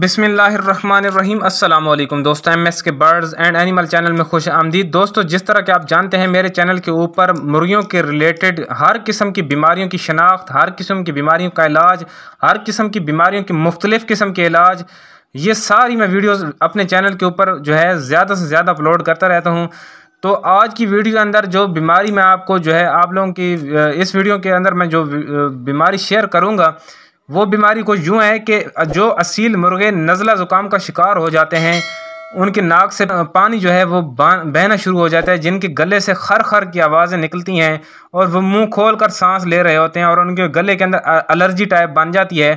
बिसमीम अल्लाम दोस्तों M S K birds and animal channel में खुश आमदीद दोस्तों जिस तरह के आप जानते हैं मेरे चैनल के ऊपर मुर्गियों के रिलेटेड हर किस्म की बीमारियों की शनाख्त हर किस्म की बीमारियों का इलाज हर किस्म की बीमारियों के मुख्तलिफ़ किस्म के इलाज ये सारी मैं वीडियोज़ अपने चैनल के ऊपर जो है ज़्यादा से ज़्यादा अपलोड करता रहता हूँ तो आज की वीडियो के अंदर जो बीमारी मैं आपको जो है आप लोगों की इस वीडियो के अंदर मैं जो बीमारी शेयर करूँगा वो बीमारी कुछ यूँ है कि जो असील मुर्गे नज़ला ज़ुकाम का शिकार हो जाते हैं उनके नाक से पानी जो है वो बहना शुरू हो जाता है जिनके गले से खर खर की आवाज़ें निकलती हैं और वो मुंह खोल कर सांस ले रहे होते हैं और उनके गले के अंदर एलर्जी टाइप बन जाती है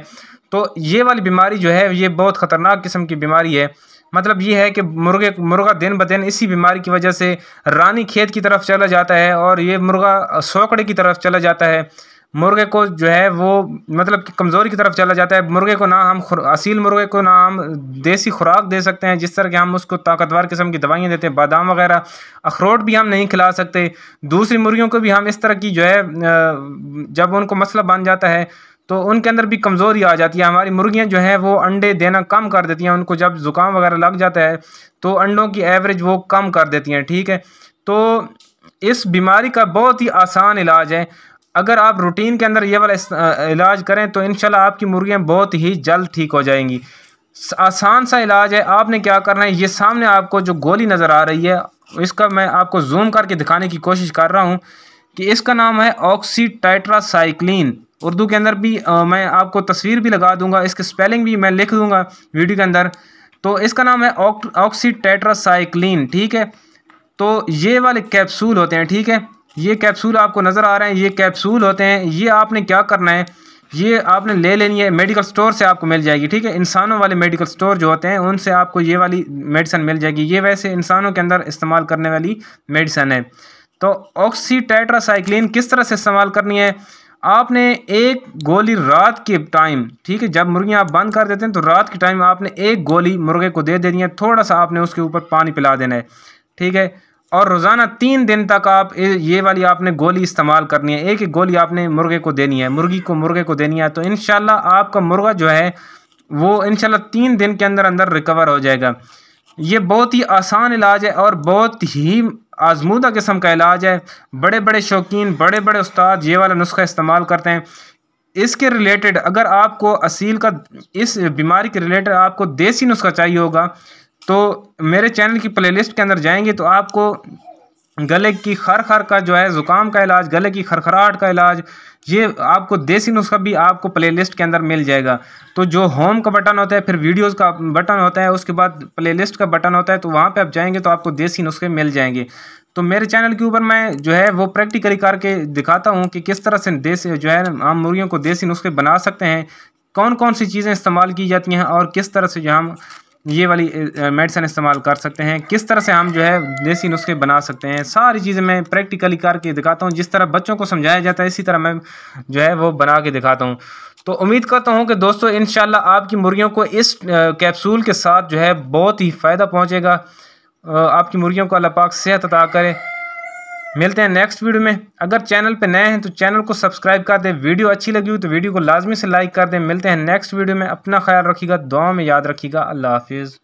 तो ये वाली बीमारी जो है ये बहुत ख़तरनाक किस्म की बीमारी है मतलब ये है कि मुर्गे मुर्गा दिन ब दिन इसी बीमारी की वजह से रानी खेत की तरफ चला जाता है और ये मुर्गा सोकड़े की तरफ चला जाता है मुर्गे को जो है वो मतलब कि कमज़ोरी की तरफ चला जाता है मुर्गे को ना हम असील मुर्गे को ना हम देसी खुराक दे सकते हैं जिस तरह के हम उसको ताकतवर किस्म की दवाइयाँ देते हैं बादाम वगैरह अखरोट भी हम नहीं खिला सकते दूसरी मुर्गियों को भी हम इस तरह की जो है जब उनको मसला बन जाता है तो उनके अंदर भी कमज़ोरी आ जाती है हमारी मुर्गियाँ जो हैं वो अंडे देना कम कर देती हैं उनको जब ज़ुकाम वगैरह लग जाता है तो अंडों की एवरेज वो कम कर देती हैं ठीक है तो इस बीमारी का बहुत ही आसान इलाज है अगर आप रूटीन के अंदर ये वाला इलाज करें तो इन आपकी मुर्गियाँ बहुत ही जल्द ठीक हो जाएंगी आसान सा इलाज है आपने क्या करना है ये सामने आपको जो गोली नज़र आ रही है इसका मैं आपको जूम करके दिखाने की कोशिश कर रहा हूँ कि इसका नाम है ऑक्सीटाइट्रासाइक्लिन उर्दू के अंदर भी आ, मैं आपको तस्वीर भी लगा दूंगा इसके स्पेलिंग भी मैं लिख दूंगा वीडियो के अंदर तो इसका नाम है ऑक्सीटेट्रासाइक्लिन ठीक है तो ये वाले कैप्सूल होते हैं ठीक है ये कैप्सूल आपको नज़र आ रहे हैं ये कैप्सूल होते हैं ये आपने क्या करना है ये आपने ले लेनी है मेडिकल स्टोर से आपको मिल जाएगी ठीक है इंसानों वाले मेडिकल स्टोर जो होते हैं उनसे आपको ये वाली मेडिसन मिल जाएगी ये वैसे इंसानों के अंदर इस्तेमाल करने वाली मेडिसन है तो ऑक्सीटेट्रासाइक्लिन किस तरह से इस्तेमाल करनी है आपने एक गोली रात के टाइम ठीक है जब मुर्गियाँ आप बंद कर देते हैं तो रात के टाइम आपने एक गोली मुर्गे को दे देनी है थोड़ा सा आपने उसके ऊपर पानी पिला देना है ठीक है और रोज़ाना तीन दिन तक आप ये वाली आपने गोली इस्तेमाल करनी है एक ही गोली आपने मुर्गे को देनी है मुर्गी को मुर्गे को देनी है तो इन आपका मुर्गा जो है वो इन तीन दिन के अंदर अंदर रिकवर हो जाएगा ये बहुत ही आसान इलाज है और बहुत ही आजमूदा किस्म का इलाज है बड़े बड़े शौकीन बड़े बड़े उस्ताद ये वाला नुस्खा इस्तेमाल करते हैं इसके रिलेटेड अगर आपको असील का इस बीमारी के रिलेटेड आपको देसी नुस्खा चाहिए होगा तो मेरे चैनल की प्लेलिस्ट के अंदर जाएंगे तो आपको गले की खर खर का जो है ज़ुकाम का इलाज गले की खरखराहट का इलाज ये आपको देसी नुस्खा भी आपको प्लेलिस्ट के अंदर मिल जाएगा तो जो होम का बटन होता है फिर वीडियोस का बटन होता है उसके बाद प्लेलिस्ट का बटन होता है तो वहाँ पे आप जाएंगे तो आपको देसी नुस्खे मिल जाएंगे तो मेरे चैनल के ऊपर मैं जो है वो प्रैक्टिकली करके दिखाता हूँ कि किस तरह से देसी जो है हम मुर्गियों को देसी नुस्खे बना सकते हैं कौन कौन सी चीज़ें इस्तेमाल की जाती हैं और किस तरह से जो हम ये वाली मेडिसन इस्तेमाल कर सकते हैं किस तरह से हम जो है देसी नुस्खे बना सकते हैं सारी चीज़ें मैं प्रैक्टिकली करके दिखाता हूँ जिस तरह बच्चों को समझाया जाता है इसी तरह मैं जो है वो बना के दिखाता हूँ तो उम्मीद करता हूँ कि दोस्तों इन आपकी मुर्गियों को इस कैप्सूल के साथ जो है बहुत ही फ़ायदा पहुँचेगा आपकी मुर्गियों को अल्लाह पाक सेहत अदा करे मिलते हैं नेक्स्ट वीडियो में अगर चैनल पर नए हैं तो चैनल को सब्सक्राइब कर दें वीडियो अच्छी लगी हुई तो वीडियो को लाजमी से लाइक कर दें मिलते हैं नेक्स्ट वीडियो में अपना ख्याल रखिएगा दुआ में याद रखिएगा अल्लाह हाफिज़